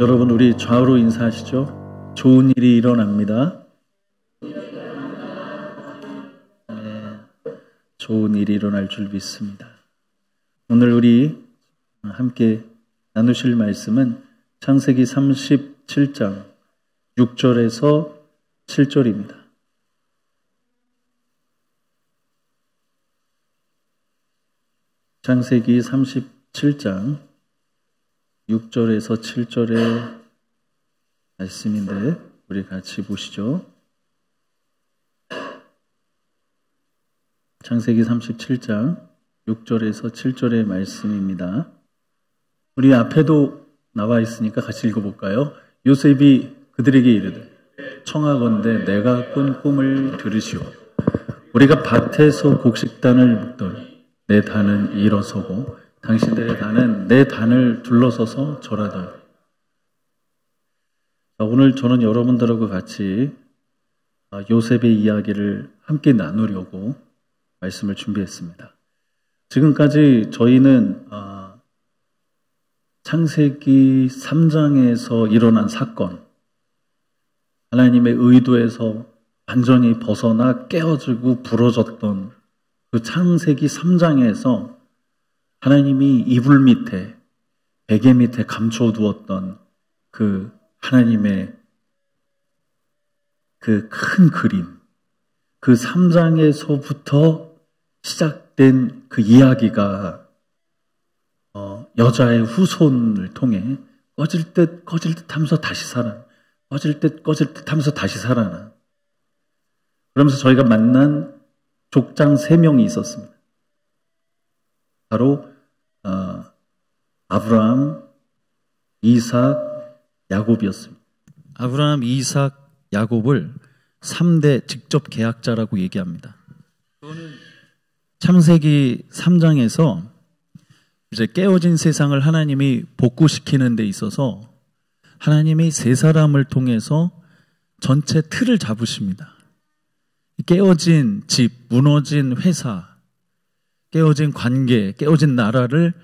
여러분 우리 좌우로 인사하시죠. 좋은 일이 일어납니다. 네, 좋은 일이 일어날 줄 믿습니다. 오늘 우리 함께 나누실 말씀은 창세기 37장 6절에서 7절입니다. 창세기 37장 6절에서 7절의 말씀인데 우리 같이 보시죠. 창세기 37장 6절에서 7절의 말씀입니다. 우리 앞에도 나와 있으니까 같이 읽어볼까요? 요셉이 그들에게 이르되 청하건대 내가 꾼 꿈을 들으시오. 우리가 밭에서 곡식단을 묶더니 내 단은 일어서고 당신들의 단은 내 단을 둘러서서 절하다. 오늘 저는 여러분들하고 같이 아, 요셉의 이야기를 함께 나누려고 말씀을 준비했습니다. 지금까지 저희는 아, 창세기 3장에서 일어난 사건, 하나님의 의도에서 완전히 벗어나 깨어지고 부러졌던 그 창세기 3장에서 하나님이 이불 밑에, 베개 밑에 감춰 두었던 그 하나님의 그 큰 그림, 그 3장에서부터 시작된 그 이야기가 어, 여자의 후손을 통해 꺼질 듯 꺼질 듯 하면서 다시 살아 꺼질 듯 꺼질 듯 하면서 다시 살아나 그러면서 저희가 만난 족장 3명이 있었습니다. 바로 어, 아브라함, 이삭, 야곱이었습니다. 아브라함, 이삭, 야곱을 3대 직접 계약자라고 얘기합니다. 참세기 3장에서 이제 깨어진 세상을 하나님이 복구시키는 데 있어서 하나님이 세 사람을 통해서 전체 틀을 잡으십니다. 깨어진 집, 무너진 회사, 깨어진 관계, 깨어진 나라를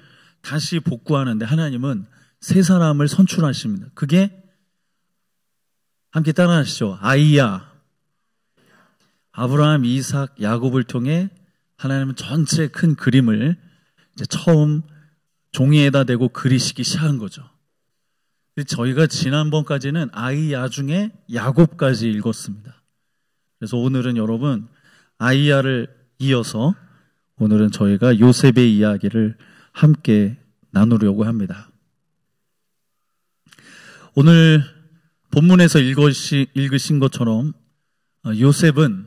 다시 복구하는데 하나님은 세 사람을 선출하십니다. 그게 함께 따라하시죠. 아이야. 아브라함, 이삭, 야곱을 통해 하나님은 전체 큰 그림을 이제 처음 종이에다 대고 그리시기 시작한 거죠. 저희가 지난번까지는 아이야 중에 야곱까지 읽었습니다. 그래서 오늘은 여러분 아이야를 이어서 오늘은 저희가 요셉의 이야기를 함께 나누려고 합니다. 오늘 본문에서 읽으신 것처럼 어, 요셉은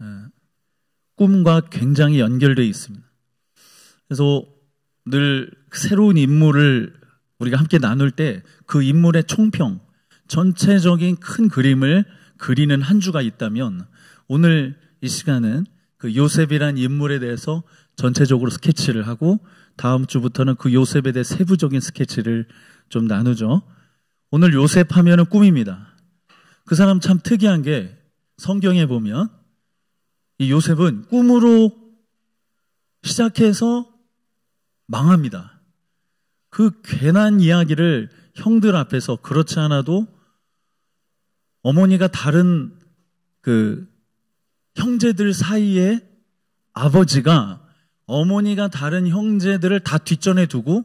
어, 꿈과 굉장히 연결되어 있습니다. 그래서 늘 새로운 인물을 우리가 함께 나눌 때 그 인물의 총평, 전체적인 큰 그림을 그리는 한 주가 있다면 오늘 이 시간은 그 요셉이란 인물에 대해서 전체적으로 스케치를 하고 다음 주부터는 그 요셉에 대해 세부적인 스케치를 좀 나누죠. 오늘 요셉 하면은 꿈입니다. 그 사람 참 특이한 게 성경에 보면 이 요셉은 꿈으로 시작해서 망합니다. 그 괜한 이야기를 형들 앞에서 그렇지 않아도 어머니가 다른 그 형제들 사이에 아버지가 어머니가 다른 형제들을 다 뒷전에 두고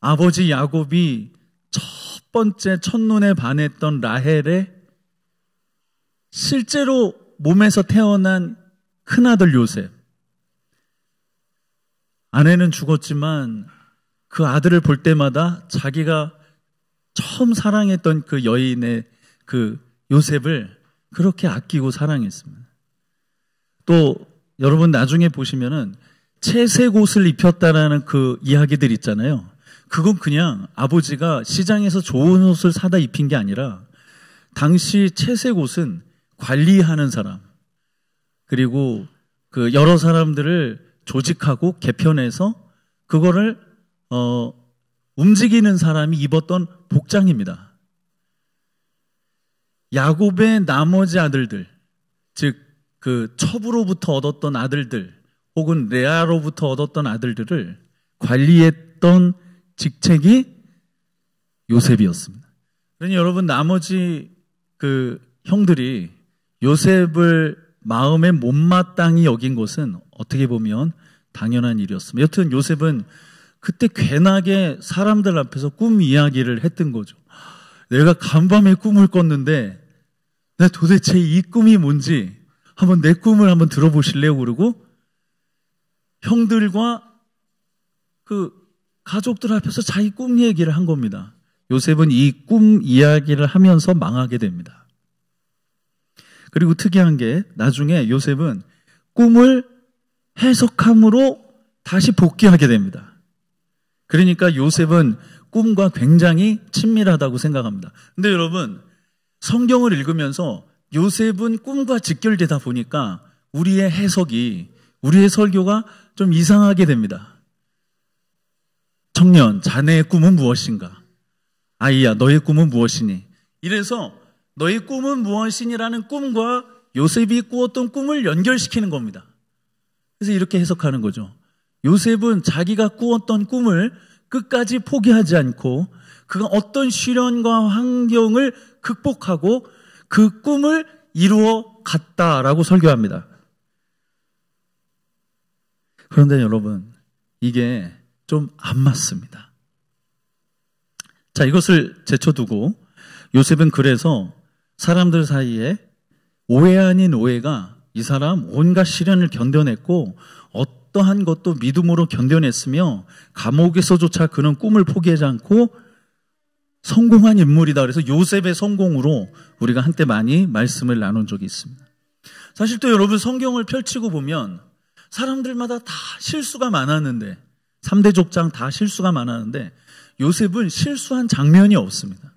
아버지 야곱이 첫 번째 첫눈에 반했던 라헬의 실제로 몸에서 태어난 큰아들 요셉. 아내는 죽었지만 그 아들을 볼 때마다 자기가 처음 사랑했던 그 여인의 그 요셉을 그렇게 아끼고 사랑했습니다. 또 여러분 나중에 보시면은 채색 옷을 입혔다라는 그 이야기들 있잖아요. 그건 그냥 아버지가 시장에서 좋은 옷을 사다 입힌 게 아니라 당시 채색 옷은 관리하는 사람 그리고 그 여러 사람들을 조직하고 개편해서 그거를 어 움직이는 사람이 입었던 복장입니다. 야곱의 나머지 아들들, 즉, 그 첩으로부터 얻었던 아들들, 혹은 레아로부터 얻었던 아들들을 관리했던 직책이 요셉이었습니다. 그러니 여러분, 나머지 그 형들이 요셉을 마음에 못마땅히 여긴 것은 어떻게 보면 당연한 일이었습니다. 여튼 요셉은 그때 괜하게 사람들 앞에서 꿈 이야기를 했던 거죠. 내가 간밤에 꿈을 꿨는데 나 도대체 이 꿈이 뭔지 한번 내 꿈을 한번 들어보실래요? 그러고 형들과 그 가족들 앞에서 자기 꿈 얘기를 한 겁니다. 요셉은 이 꿈 이야기를 하면서 망하게 됩니다. 그리고 특이한 게 나중에 요셉은 꿈을 해석함으로 다시 복귀하게 됩니다. 그러니까 요셉은 꿈과 굉장히 친밀하다고 생각합니다. 근데 여러분, 성경을 읽으면서 요셉은 꿈과 직결되다 보니까 우리의 해석이, 우리의 설교가 좀 이상하게 됩니다. 청년, 자네의 꿈은 무엇인가? 아이야, 너의 꿈은 무엇이니? 이래서 너의 꿈은 무엇이니라는 꿈과 요셉이 꾸었던 꿈을 연결시키는 겁니다. 그래서 이렇게 해석하는 거죠. 요셉은 자기가 꾸었던 꿈을 끝까지 포기하지 않고 그가 어떤 시련과 환경을 극복하고 그 꿈을 이루어 갔다라고 설교합니다. 그런데 여러분, 이게 좀 안 맞습니다. 자, 이것을 제쳐두고 요셉은 그래서 사람들 사이에 오해 아닌 오해가 이 사람 온갖 시련을 견뎌냈고 어떠한 것도 믿음으로 견뎌냈으며 감옥에서조차 그는 꿈을 포기하지 않고 성공한 인물이다. 그래서 요셉의 성공으로 우리가 한때 많이 말씀을 나눈 적이 있습니다. 사실 또 여러분 성경을 펼치고 보면 사람들마다 다 실수가 많았는데 3대 족장 다 실수가 많았는데 요셉은 실수한 장면이 없습니다.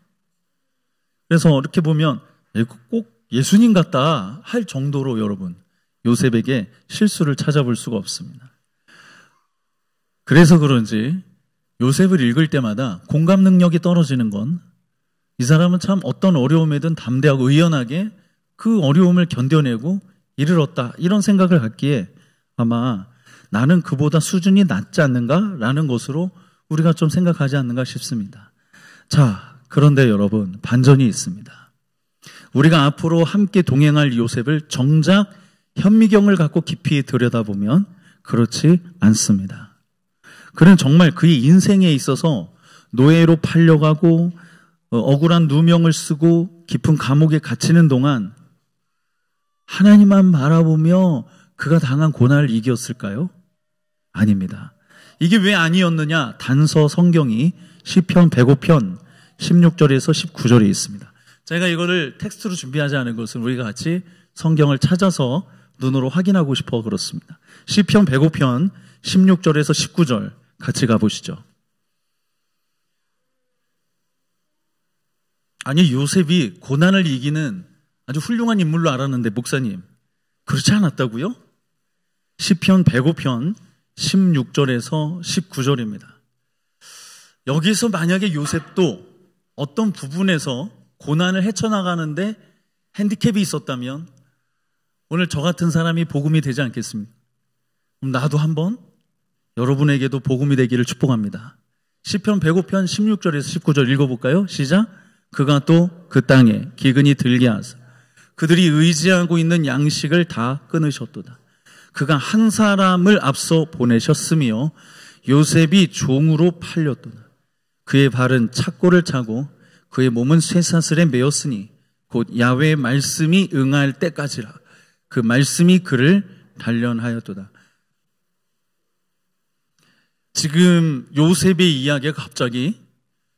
그래서 이렇게 보면 예, 꼭 예수님 같다 할 정도로 여러분 요셉에게 실수를 찾아볼 수가 없습니다. 그래서 그런지 요셉을 읽을 때마다 공감 능력이 떨어지는 건 이 사람은 참 어떤 어려움에든 담대하고 의연하게 그 어려움을 견뎌내고 이르렀다. 이런 생각을 갖기에 아마 나는 그보다 수준이 낮지 않는가라는 것으로 우리가 좀 생각하지 않는가 싶습니다. 자, 그런데 여러분, 반전이 있습니다. 우리가 앞으로 함께 동행할 요셉을 정작 현미경을 갖고 깊이 들여다보면 그렇지 않습니다. 그는 정말 그의 인생에 있어서 노예로 팔려가고 어, 억울한 누명을 쓰고 깊은 감옥에 갇히는 동안 하나님만 바라보며 그가 당한 고난을 이겼을까요? 아닙니다. 이게 왜 아니었느냐? 단서 성경이 시편 105편 16절에서 19절에 있습니다. 제가 이거를 텍스트로 준비하지 않은 것은 우리가 같이 성경을 찾아서 눈으로 확인하고 싶어 그렇습니다. 시편 105편 16절에서 19절 같이 가보시죠. 아니, 요셉이 고난을 이기는 아주 훌륭한 인물로 알았는데, 목사님. 그렇지 않았다고요? 10편 105편 16절에서 19절입니다. 여기서 만약에 요셉도 어떤 부분에서 고난을 헤쳐나가는데 핸디캡이 있었다면 오늘 저 같은 사람이 복음이 되지 않겠습니까? 그럼 나도 한번 여러분에게도 복음이 되기를 축복합니다. 시편 105편 16절에서 19절 읽어볼까요? 시작. 그가 또 그 땅에 기근이 들게 하사 그들이 의지하고 있는 양식을 다 끊으셨도다. 그가 한 사람을 앞서 보내셨으며 요셉이 종으로 팔렸도다. 그의 발은 착고를 차고 그의 몸은 쇠사슬에 매였으니 곧 야외의 말씀이 응할 때까지라 그 말씀이 그를 단련하였도다. 지금 요셉의 이야기가 갑자기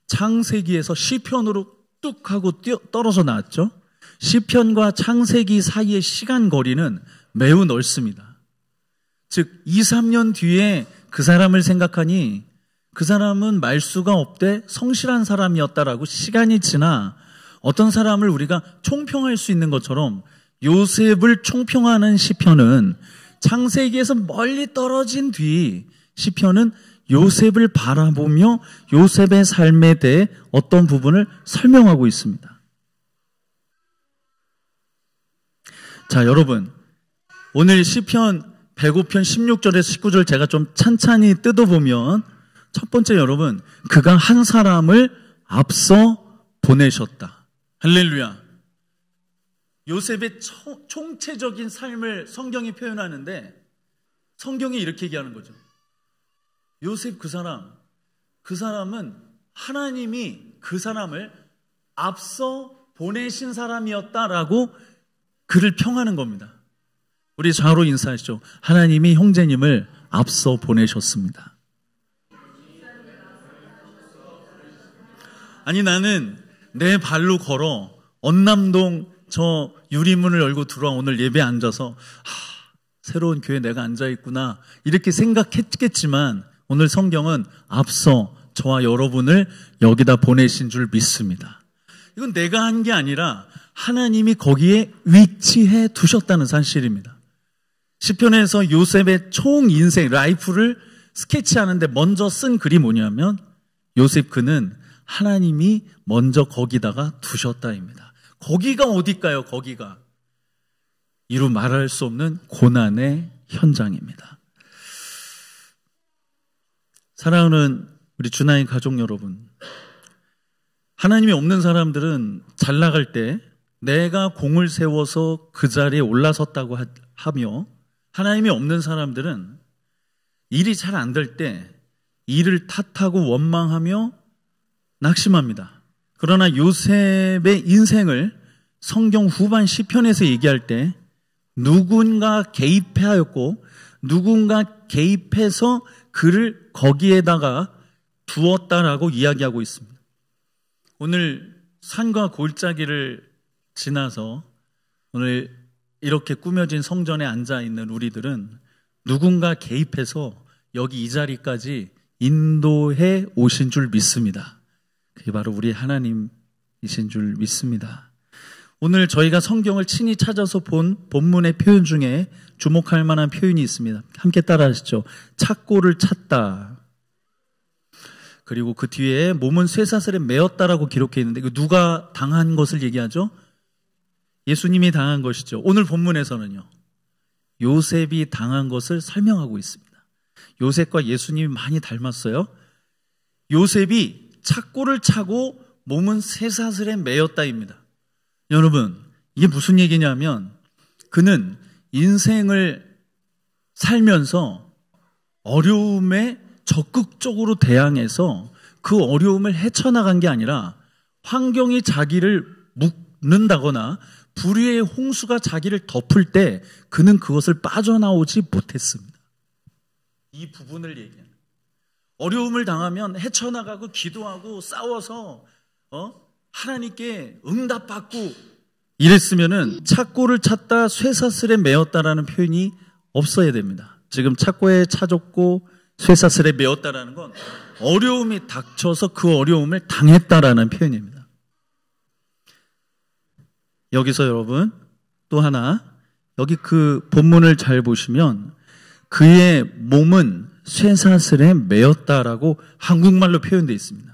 창세기에서 시편으로 뚝 하고 뛰어, 떨어져 나왔죠. 시편과 창세기 사이의 시간 거리는 매우 넓습니다. 즉 2, 3년 뒤에 그 사람을 생각하니 그 사람은 말수가 없되 성실한 사람이었다라고 시간이 지나 어떤 사람을 우리가 총평할 수 있는 것처럼 요셉을 총평하는 시편은 창세기에서 멀리 떨어진 뒤 시편은 요셉을 바라보며 요셉의 삶에 대해 어떤 부분을 설명하고 있습니다. 자, 여러분. 오늘 시편 105편 16절에서 19절 제가 좀 찬찬히 뜯어보면 첫 번째 여러분, 그가 한 사람을 앞서 보내셨다. 할렐루야. 요셉의 총체적인 삶을 성경이 표현하는데 성경이 이렇게 얘기하는 거죠. 요셉 그 사람, 그 사람은 하나님이 그 사람을 앞서 보내신 사람이었다라고 그를 평하는 겁니다. 우리 좌로 인사하시죠. 하나님이 형제님을 앞서 보내셨습니다. 아니 나는 내 발로 걸어 언남동 저 유리문을 열고 들어와 오늘 예배 앉아서 하, 새로운 교회 내가 앉아 있구나 이렇게 생각했겠지만 오늘 성경은 앞서 저와 여러분을 여기다 보내신 줄 믿습니다. 이건 내가 한 게 아니라 하나님이 거기에 위치해 두셨다는 사실입니다. 시편에서 요셉의 총 인생 라이프를 스케치하는데 먼저 쓴 글이 뭐냐면 요셉 그는 하나님이 먼저 거기다가 두셨다입니다. 거기가 어디일까요? 거기가 이루 말할 수 없는 고난의 현장입니다. 사랑하는 우리 주나인 가족 여러분. 하나님이 없는 사람들은 잘 나갈 때 내가 공을 세워서 그 자리에 올라섰다고 하며 하나님이 없는 사람들은 일이 잘 안 될 때 일을 탓하고 원망하며 낙심합니다. 그러나 요셉의 인생을 성경 후반 시편에서 얘기할 때 누군가 개입하였고 누군가 개입해서 그를 거기에다가 두었다라고 이야기하고 있습니다. 오늘 산과 골짜기를 지나서 오늘 이렇게 꾸며진 성전에 앉아 있는 우리들은 누군가 개입해서 여기 이 자리까지 인도해 오신 줄 믿습니다. 그게 바로 우리 하나님이신 줄 믿습니다. 오늘 저희가 성경을 친히 찾아서 본 본문의 표현 중에 주목할 만한 표현이 있습니다. 함께 따라 하시죠. 착고를 찾다. 그리고 그 뒤에 몸은 쇠사슬에 매었다라고 기록해 있는데 누가 당한 것을 얘기하죠? 예수님이 당한 것이죠. 오늘 본문에서는요. 요셉이 당한 것을 설명하고 있습니다. 요셉과 예수님이 많이 닮았어요. 요셉이 착고를 차고 몸은 쇠사슬에 매였다입니다. 여러분, 이게 무슨 얘기냐면 그는 인생을 살면서 어려움에 적극적으로 대항해서 그 어려움을 헤쳐나간 게 아니라 환경이 자기를 묶는다거나 불의의 홍수가 자기를 덮을 때 그는 그것을 빠져나오지 못했습니다. 이 부분을 얘기하는. 어려움을 당하면 헤쳐나가고 기도하고 싸워서 어? 하나님께 응답받고 이랬으면은 착고를 찾다 쇠사슬에 매었다라는 표현이 없어야 됩니다. 지금 착고에 차졌고 쇠사슬에 매었다라는 건 어려움이 닥쳐서 그 어려움을 당했다라는 표현입니다. 여기서 여러분 또 하나 여기 그 본문을 잘 보시면 그의 몸은 쇠사슬에 매었다라고 한국말로 표현되어 있습니다.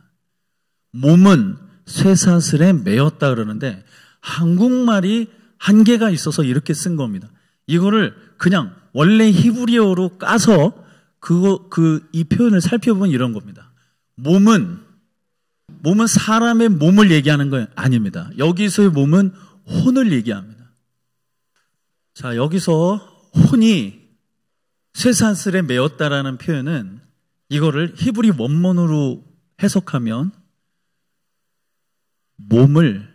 몸은 쇠사슬에 매었다 그러는데 한국말이 한계가 있어서 이렇게 쓴 겁니다. 이거를 그냥 원래 히브리어로 까서 그거 그이 표현을 살펴보면 이런 겁니다. 몸은 몸은 사람의 몸을 얘기하는 건 아닙니다. 여기서의 몸은 혼을 얘기합니다. 자, 여기서 혼이 쇠사슬에 매었다라는 표현은 이거를 히브리 원문으로 해석하면 몸을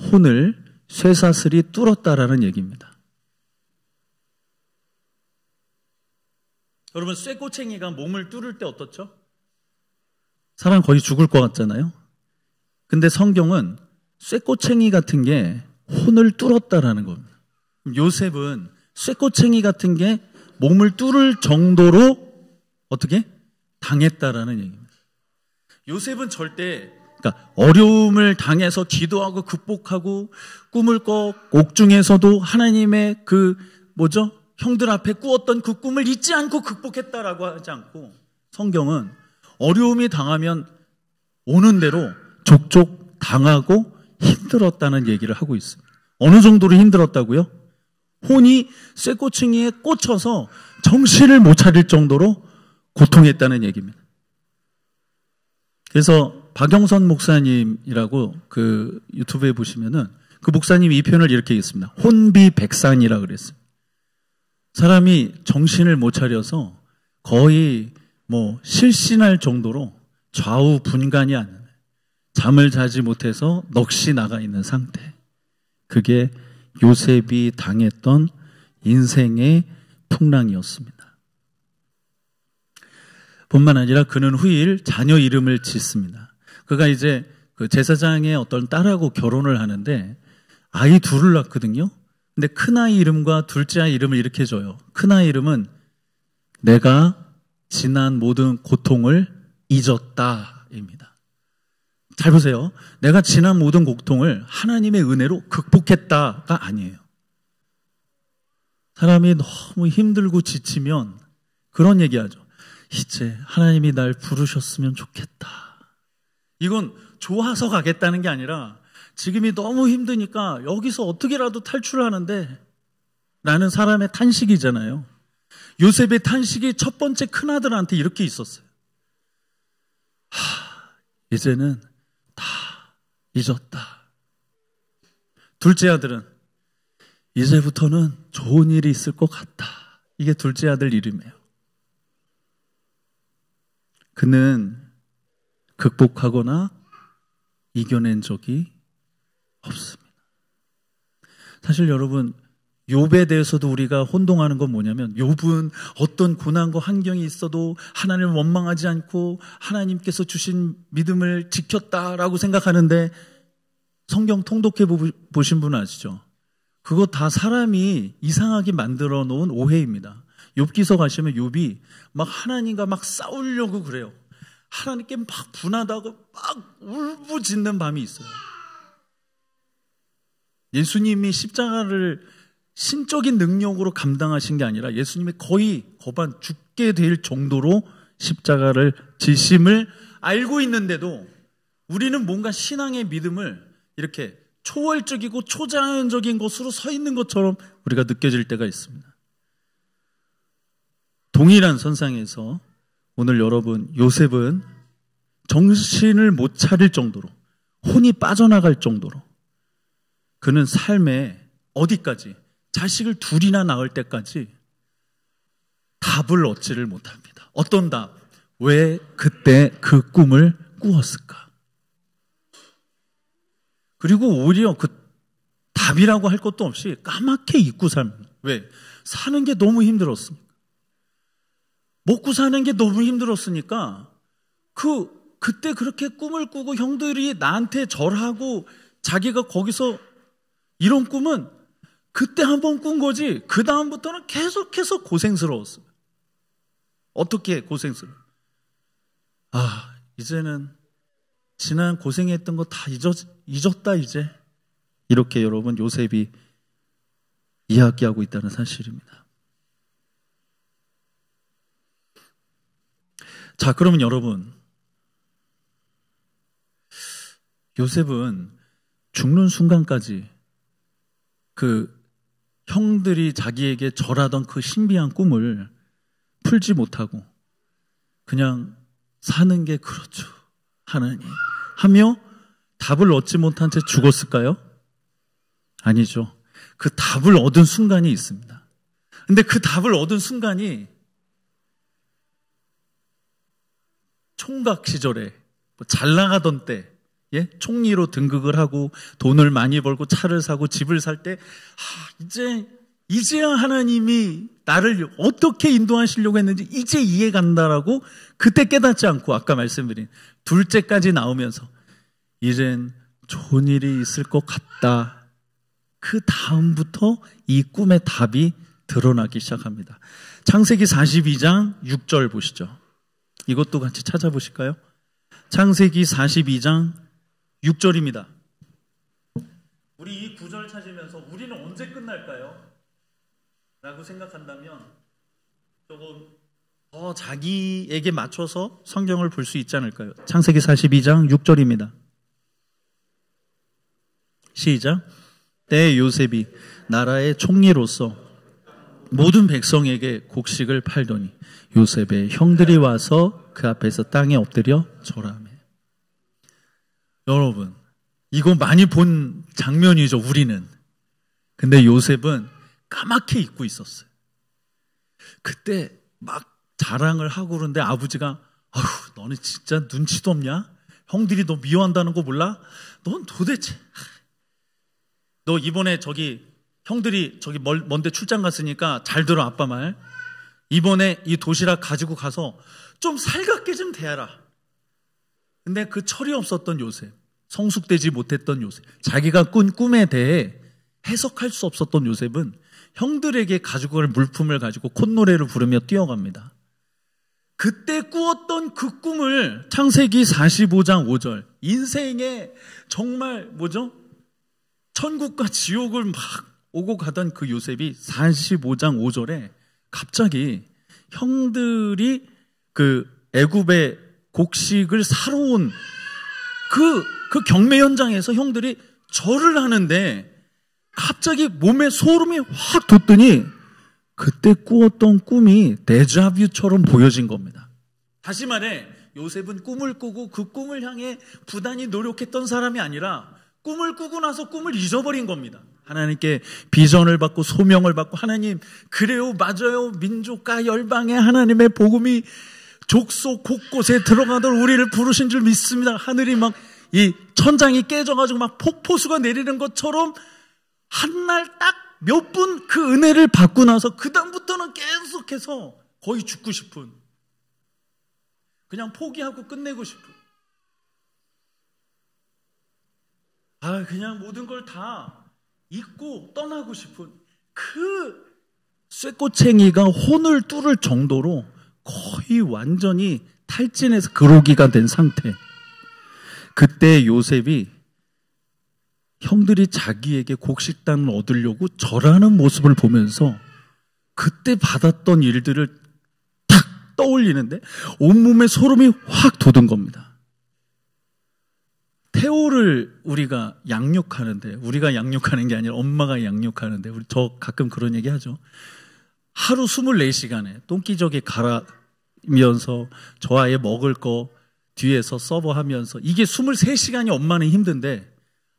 혼을 쇠사슬이 뚫었다라는 얘기입니다. 여러분 쇠꼬챙이가 몸을 뚫을 때 어떻죠? 사람 거의 죽을 것 같잖아요. 근데 성경은 쇠꼬챙이 같은 게 혼을 뚫었다라는 겁니다. 요셉은 쇠꼬챙이 같은 게 몸을 뚫을 정도로 어떻게 당했다라는 얘기입니다. 요셉은 절대 그러니까 어려움을 당해서 기도하고 극복하고 꿈을 꿔 옥중에서도 하나님의 그 뭐죠? 형들 앞에 꾸었던 그 꿈을 잊지 않고 극복했다라고 하지 않고 성경은 어려움이 당하면 오는 대로 족족 당하고 힘들었다는 얘기를 하고 있습니다. 어느 정도로 힘들었다고요? 혼이 쇠꼬챙이에 꽂혀서 정신을 못 차릴 정도로 고통했다는 얘기입니다. 그래서 박영선 목사님이라고 그 유튜브에 보시면은 그 목사님이 이 표현을 이렇게 했습니다. 혼비백산이라 그랬어요. 사람이 정신을 못 차려서 거의 뭐 실신할 정도로 좌우 분간이 안 나요. 잠을 자지 못해서 넋이 나가 있는 상태. 그게 요셉이 당했던 인생의 풍랑이었습니다. 뿐만 아니라 그는 후일 자녀 이름을 짓습니다. 그가 이제 그 제사장의 어떤 딸하고 결혼을 하는데 아이 둘을 낳거든요. 근데 큰아이 이름과 둘째 아이 이름을 이렇게 줘요. 큰아이 이름은 내가 지난 모든 고통을 잊었다입니다. 잘 보세요. 내가 지난 모든 고통을 하나님의 은혜로 극복했다가 아니에요. 사람이 너무 힘들고 지치면 그런 얘기하죠. 이제 하나님이 날 부르셨으면 좋겠다. 이건 좋아서 가겠다는 게 아니라 지금이 너무 힘드니까 여기서 어떻게라도 탈출하는데 나는 사람의 탄식이잖아요. 요셉의 탄식이 첫 번째 큰아들한테 이렇게 있었어요. 하, 이제는 다 잊었다. 둘째 아들은 이제부터는 좋은 일이 있을 것 같다. 이게 둘째 아들 이름이에요. 그는 극복하거나 이겨낸 적이 없습니다. 사실 여러분 욥에 대해서도 우리가 혼동하는 건 뭐냐면 욥은 어떤 고난과 환경이 있어도 하나님을 원망하지 않고 하나님께서 주신 믿음을 지켰다라고 생각하는데 성경 통독해 보신 분 아시죠? 그거 다 사람이 이상하게 만들어 놓은 오해입니다. 욥기서 가시면 욥이 막 하나님과 막 싸우려고 그래요. 하나님께 막 분하다고 막 울부짖는 밤이 있어요. 예수님이 십자가를 신적인 능력으로 감당하신 게 아니라 예수님이 거의 거반 죽게 될 정도로 십자가를 지심을 알고 있는데도 우리는 뭔가 신앙의 믿음을 이렇게 초월적이고 초자연적인 것으로 서 있는 것처럼 우리가 느껴질 때가 있습니다. 동일한 선상에서 오늘 여러분 요셉은 정신을 못 차릴 정도로 혼이 빠져나갈 정도로 그는 삶에 어디까지 자식을 둘이나 낳을 때까지 답을 얻지를 못합니다. 어떤 답? 왜 그때 그 꿈을 꾸었을까? 그리고 오히려 그 답이라고 할 것도 없이 까맣게 잊고 삽니 왜? 사는 게 너무 힘들었습니다. 먹고 사는 게 너무 힘들었으니까 그 그때 그렇게 꿈을 꾸고 형들이 나한테 절하고 자기가 거기서 이런 꿈은 그때 한 번 꾼 거지 그 다음부터는 계속해서 고생스러웠어요. 어떻게 고생스러워? 아 이제는 지난 고생했던 거 다 잊었다 이제 이렇게 여러분 요셉이 이야기하고 있다는 사실입니다. 자, 그러면 여러분. 요셉은 죽는 순간까지 그 형들이 자기에게 절하던 그 신비한 꿈을 풀지 못하고 그냥 사는 게 그렇죠. 하나님. 하며 답을 얻지 못한 채 죽었을까요? 아니죠. 그 답을 얻은 순간이 있습니다. 근데 그 답을 얻은 순간이 총각 시절에 뭐 잘 나가던 때 예? 총리로 등극을 하고 돈을 많이 벌고 차를 사고 집을 살때 이제 이제야 하나님이 나를 어떻게 인도하시려고 했는지 이제 이해간다라고 그때 깨닫지 않고 아까 말씀드린 둘째까지 나오면서 이젠 좋은 일이 있을 것 같다. 그 다음부터 이 꿈의 답이 드러나기 시작합니다. 창세기 42장 6절 보시죠. 이것도 같이 찾아보실까요? 창세기 42장 6절입니다. 우리 이 구절 찾으면서 우리는 언제 끝날까요? 라고 생각한다면 조금 더 자기에게 맞춰서 성경을 볼 수 있지 않을까요? 창세기 42장 6절입니다. 시작. 때 요셉이 나라의 총리로서 모든 백성에게 곡식을 팔더니 요셉의 형들이 와서 그 앞에서 땅에 엎드려 절하며. 여러분, 이거 많이 본 장면이죠, 우리는. 근데 요셉은 까맣게 잊고 있었어요. 그때 막 자랑을 하고 그러는데 아버지가, 아휴, 너는 진짜 눈치도 없냐? 형들이 너 미워한다는 거 몰라? 넌 도대체, 너 이번에 저기 형들이 저기 먼데 출장 갔으니까 잘 들어, 아빠 말. 이번에 이 도시락 가지고 가서 좀 살갑게 좀 대하라. 근데 그 철이 없었던 요셉, 성숙되지 못했던 요셉, 자기가 꾼 꿈에 대해 해석할 수 없었던 요셉은 형들에게 가지고 갈 물품을 가지고 콧노래를 부르며 뛰어갑니다. 그때 꾸었던 그 꿈을 창세기 45장 5절, 인생에 정말 뭐죠? 천국과 지옥을 막 오고 가던 그 요셉이 45장 5절에 갑자기 형들이 그 애굽의 곡식을 사러 온 그, 그 경매 현장에서 형들이 절을 하는데 갑자기 몸에 소름이 확 돋더니 그때 꾸었던 꿈이 데자뷰처럼 보여진 겁니다. 다시 말해, 요셉은 꿈을 꾸고 그 꿈을 향해 부단히 노력했던 사람이 아니라 꿈을 꾸고 나서 꿈을 잊어버린 겁니다. 하나님께 비전을 받고 소명을 받고 하나님 그래요 맞아요 민족과 열방에 하나님의 복음이 족속 곳곳에 들어가던 우리를 부르신 줄 믿습니다. 하늘이 막 이 천장이 깨져가지고 막 폭포수가 내리는 것처럼 한 날 딱 몇 분 그 은혜를 받고 나서 그 다음부터는 계속해서 거의 죽고 싶은 그냥 포기하고 끝내고 싶은 아 그냥 모든 걸다 잊고 떠나고 싶은 그 쇠꼬챙이가 혼을 뚫을 정도로 거의 완전히 탈진해서 그로기가 된 상태. 그때 요셉이 형들이 자기에게 곡식단을 얻으려고 절하는 모습을 보면서 그때 받았던 일들을 탁 떠올리는데 온몸에 소름이 확 돋은 겁니다. 태호를 우리가 양육하는데 우리가 양육하는 게 아니라 엄마가 양육하는데 우리 저 가끔 그런 얘기 하죠. 하루 24시간에 똥기저귀 갈아면서 저 아이 먹을 거 뒤에서 서버하면서 이게 23시간이 엄마는 힘든데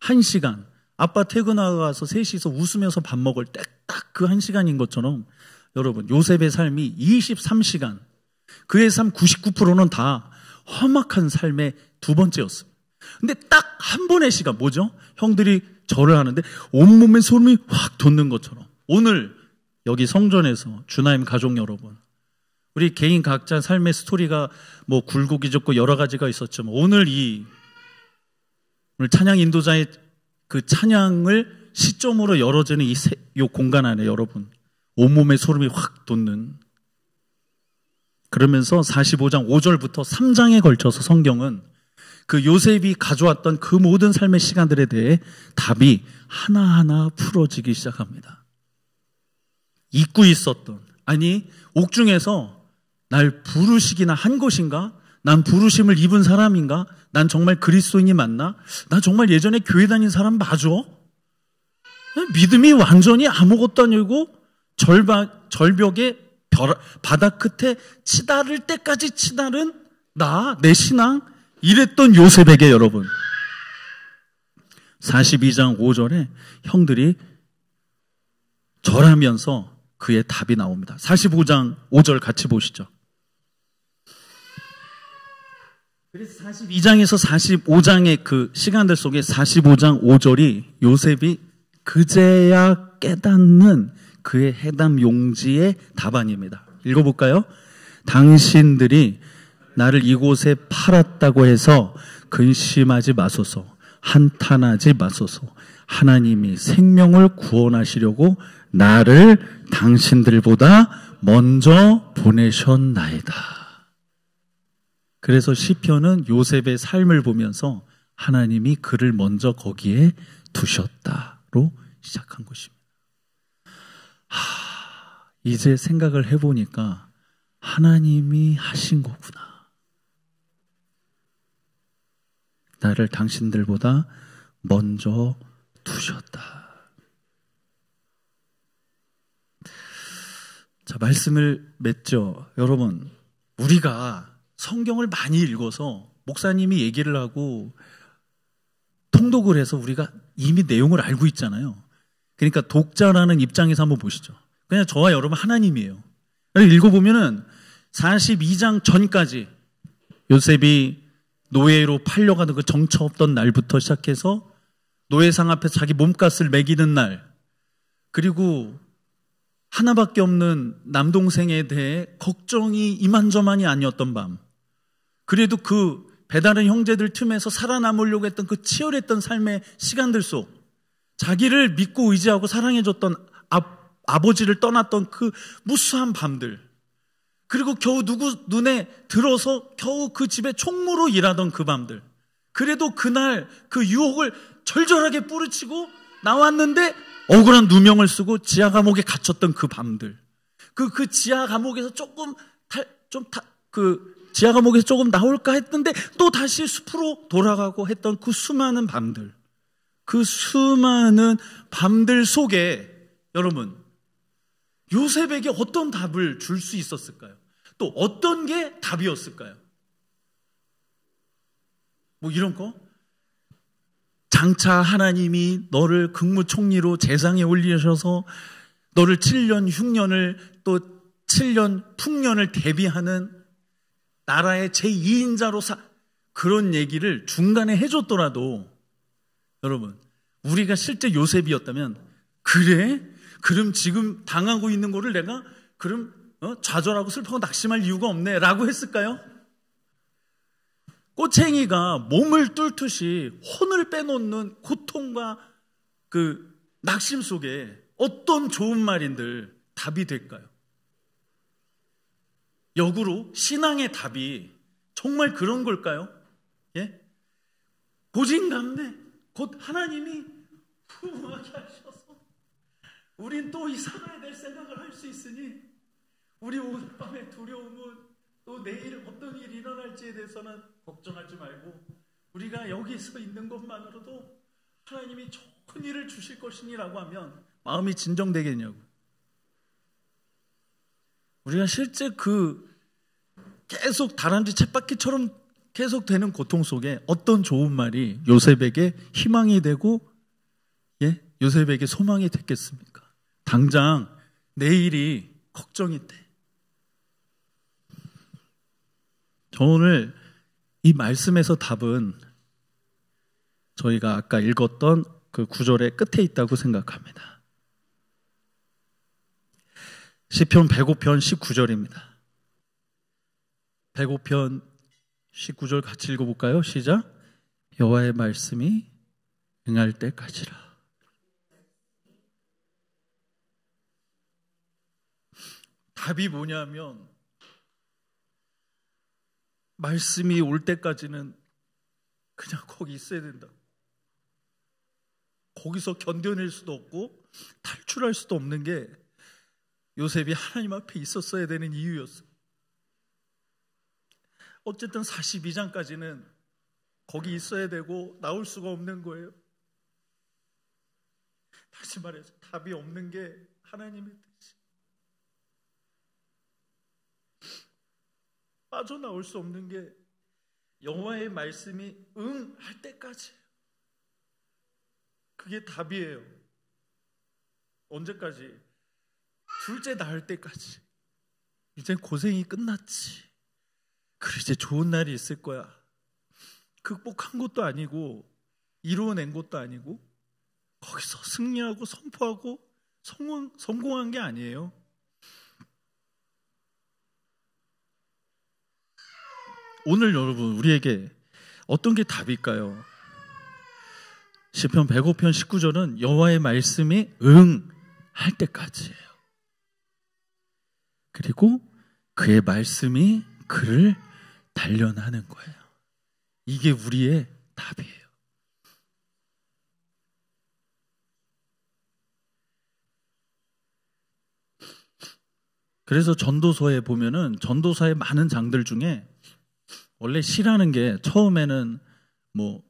1시간 아빠 퇴근하고서 와 셋이서 웃으면서 밥 먹을 때 딱그 1시간인 것처럼 여러분 요셉의 삶이 23시간 그의 삶 99%는 다 험악한 삶의 두 번째였습니다. 근데 딱 한 번의 시간 뭐죠? 형들이 절을 하는데 온몸에 소름이 확 돋는 것처럼 오늘 여기 성전에서 주나임 가족 여러분 우리 개인 각자 삶의 스토리가 뭐굴곡이적고 여러 가지가 있었지만 오늘 이 오늘 찬양 인도자의 그 찬양을 시점으로 열어지는 이, 세, 이 공간 안에 여러분 온몸에 소름이 확 돋는 그러면서 45장 5절부터 3장에 걸쳐서 성경은 그 요셉이 가져왔던 그 모든 삶의 시간들에 대해 답이 하나하나 풀어지기 시작합니다. 잊고 있었던, 아니, 옥중에서 날 부르시기나 한 것인가? 난 부르심을 입은 사람인가? 난 정말 그리스도인이 맞나? 나 정말 예전에 교회 다닌 사람 맞아? 믿음이 완전히 아무것도 아니고 절박, 절벽에 벼락, 바닥 끝에 치달을 때까지 치달은 나, 내 신앙, 이랬던 요셉에게 여러분 42장 5절에 형들이 절하면서 그의 답이 나옵니다. 45장 5절 같이 보시죠. 그래서 42장에서 45장의 그 시간들 속에 45장 5절이 요셉이 그제야 깨닫는 그의 해답 용지의 답안입니다. 읽어볼까요? 당신들이 나를 이곳에 팔았다고 해서 근심하지 마소서, 한탄하지 마소서. 하나님이 생명을 구원하시려고 나를 당신들보다 먼저 보내셨나이다. 그래서 시편은 요셉의 삶을 보면서 하나님이 그를 먼저 거기에 두셨다로 시작한 것입니다. 하, 이제 생각을 해보니까 하나님이 하신 거구나. 나를 당신들보다 먼저 두셨다. 자, 말씀을 맺죠. 여러분, 우리가 성경을 많이 읽어서 목사님이 얘기를 하고 통독을 해서 우리가 이미 내용을 알고 있잖아요. 그러니까 독자라는 입장에서 한번 보시죠. 그냥 저와 여러분 하나님이에요. 읽어보면은 42장 전까지 요셉이 노예로 팔려가는 그 정처 없던 날부터 시작해서 노예상 앞에서 자기 몸값을 매기는 날, 그리고 하나밖에 없는 남동생에 대해 걱정이 이만저만이 아니었던 밤. 그래도 그 배다른 형제들 틈에서 살아남으려고 했던 그 치열했던 삶의 시간들 속 자기를 믿고 의지하고 사랑해줬던 아, 아버지를 떠났던 그 무수한 밤들 그리고 겨우 누구 눈에 들어서 겨우 그 집에 총무로 일하던 그 밤들. 그래도 그날 그 유혹을 절절하게 뿌리치고 나왔는데 억울한 누명을 쓰고 지하 감옥에 갇혔던 그 밤들. 그, 그 지하 감옥에서 조금 탈, 좀 타, 그 지하 감옥에서 조금 나올까 했는데 또 다시 숲으로 돌아가고 했던 그 수많은 밤들. 그 수많은 밤들 속에 여러분, 요셉에게 어떤 답을 줄 수 있었을까요? 또 어떤 게 답이었을까요? 뭐 이런 거? 장차 하나님이 너를 국무총리로 재상에 올리셔서 너를 7년 흉년을 또 7년 풍년을 대비하는 나라의 제2인자로 사 그런 얘기를 중간에 해줬더라도 여러분 우리가 실제 요셉이었다면 그래? 그럼 지금 당하고 있는 거를 내가 그럼 어? 좌절하고 슬퍼하고 낙심할 이유가 없네 라고 했을까요? 꼬챙이가 몸을 뚫듯이 혼을 빼놓는 고통과 그 낙심 속에 어떤 좋은 말인들 답이 될까요? 역으로 신앙의 답이 정말 그런 걸까요? 예? 보진감래곧 하나님이 부흥하게 하셔서 우린 또 이사가야 될 생각을 할 수 있으니 우리 오늘 밤의 두려움은 또 내일 어떤 일이 일어날지에 대해서는 걱정하지 말고 우리가 여기서 있는 것만으로도 하나님이 좋은 일을 주실 것이니라고 하면 마음이 진정되겠냐고. 우리가 실제 그 계속 다람쥐 챗바퀴처럼 계속 되는 고통 속에 어떤 좋은 말이 요셉에게 희망이 되고 예? 요셉에게 소망이 됐겠습니까? 당장 내일이 걱정이 돼. 오늘 이 말씀에서 답은 저희가 아까 읽었던 그 구절의 끝에 있다고 생각합니다. 시편 105편 19절입니다. 105편 19절 같이 읽어볼까요? 시작. 여호와의 말씀이 응할 때까지라. 답이 뭐냐면 말씀이 올 때까지는 그냥 거기 있어야 된다. 거기서 견뎌낼 수도 없고 탈출할 수도 없는 게 요셉이 하나님 앞에 있었어야 되는 이유였어. 어쨌든 42장까지는 거기 있어야 되고 나올 수가 없는 거예요. 다시 말해서 답이 없는 게 하나님의 뜻이. 빠져나올 수 없는 게 영화의 말씀이 응 할 때까지 그게 답이에요. 언제까지? 둘째 낳을 때까지. 이제 고생이 끝났지. 그래 이제 좋은 날이 있을 거야. 극복한 것도 아니고 이루어낸 것도 아니고 거기서 승리하고 선포하고 성공, 성공한 게 아니에요. 오늘 여러분 우리에게 어떤 게 답일까요? 시편 105편 19절은 여호와의 말씀이 응할 때까지예요. 그리고 그의 말씀이 그를 단련하는 거예요. 이게 우리의 답이에요. 그래서 전도서에 보면은 전도서의 많은 장들 중에 원래 시라는 게 처음에는 뭐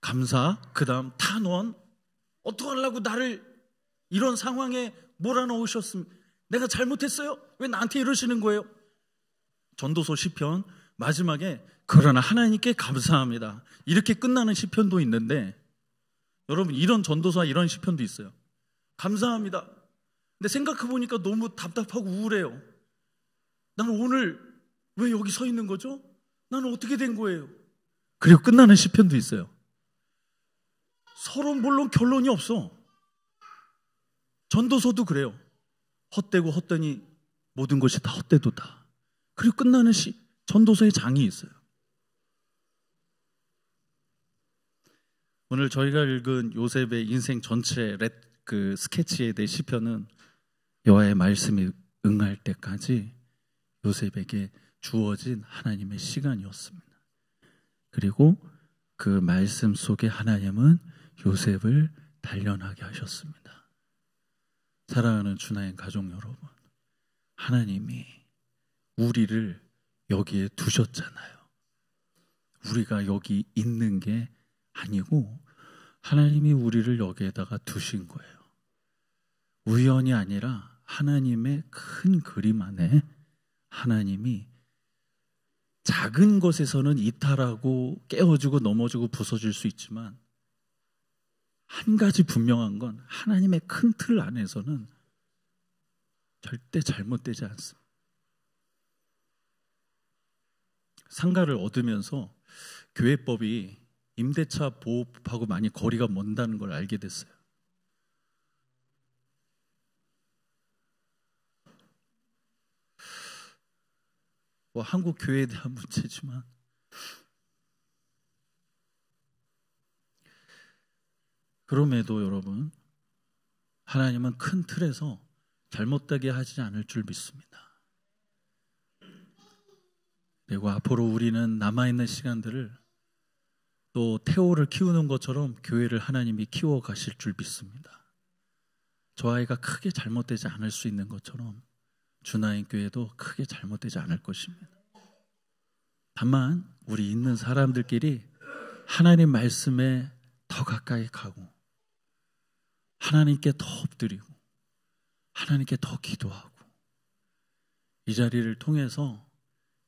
감사, 그다음 탄원, 어떡 하려고 나를 이런 상황에 몰아넣으셨습니까? 내가 잘못했어요? 왜 나한테 이러시는 거예요? 전도서 시편 마지막에 그러나 하나님께 감사합니다. 이렇게 끝나는 시편도 있는데 여러분 이런 전도서 이런 시편도 있어요. 감사합니다. 근데 생각해 보니까 너무 답답하고 우울해요. 나는 오늘 왜 여기 서 있는 거죠? 나는 어떻게 된 거예요? 그리고 끝나는 시편도 있어요. 서론 물론 결론이 없어. 전도서도 그래요. 헛되고 헛되니 모든 것이 다 헛되도다. 그리고 끝나는 시 전도서의 장이 있어요. 오늘 저희가 읽은 요셉의 인생 전체 렛, 그 스케치에 대해 시편은 여호와의 말씀이 응할 때까지 요셉에게 주어진 하나님의 시간이었습니다. 그리고 그 말씀 속에 하나님은 요셉을 단련하게 하셨습니다. 사랑하는 주나인 가족 여러분, 하나님이 우리를 여기에 두셨잖아요. 우리가 여기 있는 게 아니고 하나님이 우리를 여기에다가 두신 거예요. 우연이 아니라 하나님의 큰 그림 안에 하나님이 작은 것에서는 이탈하고 깨어지고 넘어지고 부서질 수 있지만 한 가지 분명한 건 하나님의 큰 틀 안에서는 절대 잘못되지 않습니다. 상가를 얻으면서 교회법이 임대차 보호법하고 많이 거리가 먼다는 걸 알게 됐어요. 뭐 한국 교회에 대한 문제지만 그럼에도 여러분 하나님은 큰 틀에서 잘못되게 하지 않을 줄 믿습니다. 그리고 앞으로 우리는 남아있는 시간들을 또 태호를 키우는 것처럼 교회를 하나님이 키워 가실 줄 믿습니다. 저 아이가 크게 잘못되지 않을 수 있는 것처럼 주나인 교회도 크게 잘못되지 않을 것입니다. 다만 우리 있는 사람들끼리 하나님 말씀에 더 가까이 가고 하나님께 더 엎드리고 하나님께 더 기도하고 이 자리를 통해서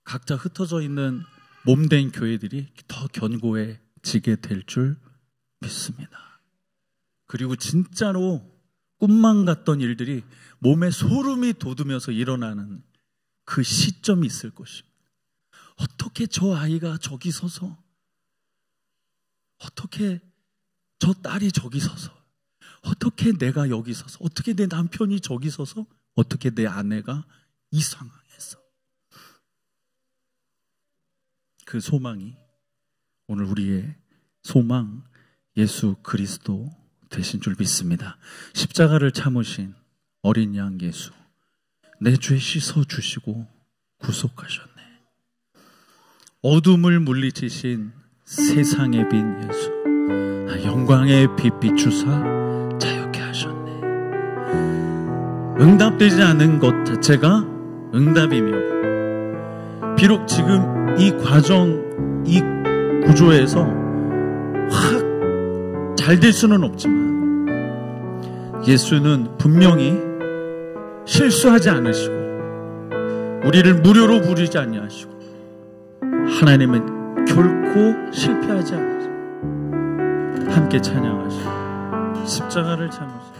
각자 흩어져 있는 몸된 교회들이 더 견고해지게 될 줄 믿습니다. 그리고 진짜로 꿈만 같던 일들이 몸에 소름이 돋으면서 일어나는 그 시점이 있을 것입니다. 어떻게 저 아이가 저기 서서, 어떻게 저 딸이 저기 서서, 어떻게 내가 여기 서서, 어떻게 내 남편이 저기 서서, 어떻게 내 아내가 이 상황에서. 그 소망이 오늘 우리의 소망 예수 그리스도 되신 줄 믿습니다. 십자가를 참으신 어린 양 예수, 내 죄 씻어 주시고 구속하셨네. 어둠을 물리치신 세상의 빛 예수, 영광의 빛 비추사 자유케 하셨네. 응답되지 않은 것 자체가 응답이며, 비록 지금 이 과정, 이 구조에서 확 잘될 수는 없지만 예수는 분명히 실수하지 않으시고 우리를 무료로 부르지 아니하시고 하나님은 결코 실패하지 않으시고 함께 찬양하시고 십자가를 참으시고